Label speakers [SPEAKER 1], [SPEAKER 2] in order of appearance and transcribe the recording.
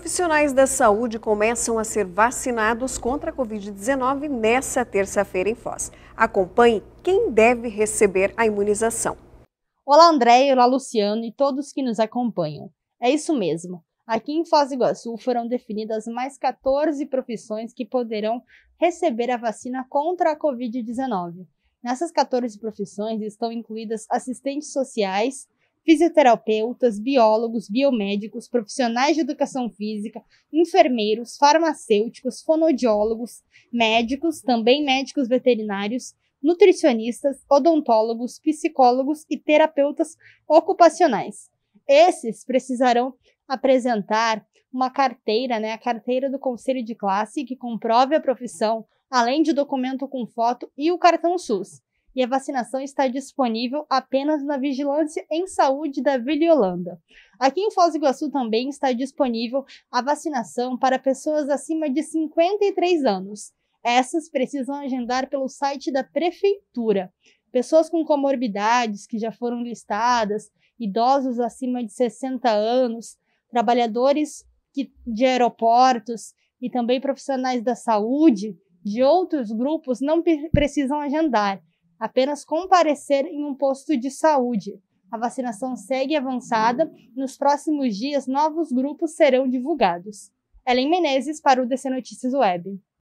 [SPEAKER 1] Profissionais da saúde começam a ser vacinados contra a Covid-19 nesta terça-feira em Foz. Acompanhe quem deve receber a imunização. Olá, André, olá, Luciano e todos que nos acompanham. É isso mesmo. Aqui em Foz do Iguaçu foram definidas mais 14 profissões que poderão receber a vacina contra a Covid-19. Nessas 14 profissões estão incluídas assistentes sociais, fisioterapeutas, biólogos, biomédicos, profissionais de educação física, enfermeiros, farmacêuticos, fonodiólogos, médicos, também médicos veterinários, nutricionistas, odontólogos, psicólogos e terapeutas ocupacionais. Esses precisarão apresentar uma carteira, né, a carteira do conselho de classe que comprove a profissão, além de documento com foto e o cartão SUS e a vacinação está disponível apenas na Vigilância em Saúde da Vila Holanda. Aqui em Foz do Iguaçu também está disponível a vacinação para pessoas acima de 53 anos. Essas precisam agendar pelo site da prefeitura. Pessoas com comorbidades que já foram listadas, idosos acima de 60 anos, trabalhadores que, de aeroportos e também profissionais da saúde de outros grupos não precisam agendar, apenas comparecer em um posto de saúde. A vacinação segue avançada. Nos próximos dias, novos grupos serão divulgados. Ellen Menezes para o DC Notícias Web.